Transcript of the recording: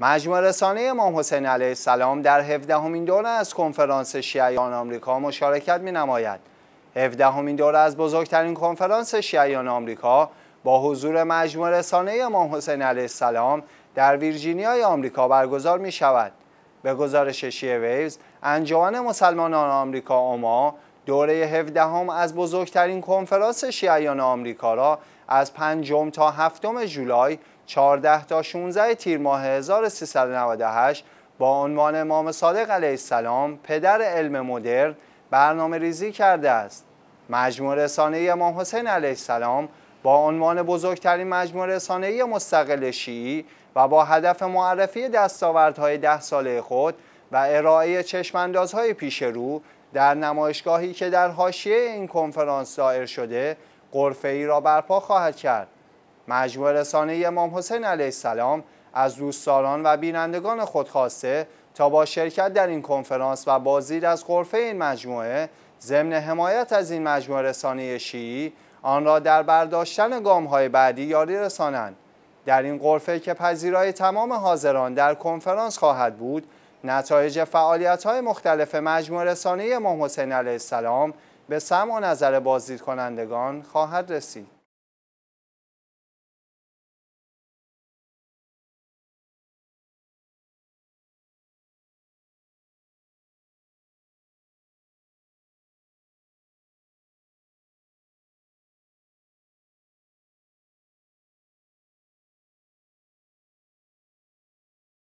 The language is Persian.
مجموع رسانه امام حسین علیه السلام در 17 همین دوره از کنفرانس شیعیان آمریکا مشارکت می نماید. 17 همین دوره از بزرگترین کنفرانس شیعیان آمریکا با حضور مجموع رسانه امام حسین علیه السلام در ویرجینیای آمریکا برگزار می شود. به گزارش شیعه ویوز، انجمن مسلمانان آمریکا اوما دوره 17 از بزرگترین کنفرانس شیعیان آمریکا را از 5 تا 7 جولای 14 تا 16 تیر ماه 1398 با عنوان امام صادق علیه السلام پدر علم مدرن برنامه ریزی کرده است. مجموع رسانه امام حسین علیه السلام با عنوان بزرگترین مجموع رسانه مستقل شیعی و با هدف معرفی دستاوردهای ده ساله خود و ارائه چشماندازهای پیش رو در نمایشگاهی که در حاشیه این کنفرانس دایر شده قرفه ای را برپا خواهد کرد. مجموع رسانه امام حسین علیه السلام از دوستداران و بینندگان خود خواسته تا با شرکت در این کنفرانس و بازدید از غرفه این مجموعه ضمن حمایت از این مجموعه رسانه شیعی آن را در برداشتن گامهای بعدی یاری رسانند در این غرفه که پذیرای تمام حاضران در کنفرانس خواهد بود نتایج فعالیت های مختلف مجموعه رسانه امام حسین علیه السلام به سمع و نظر بازدید کنندگان خواهد رسید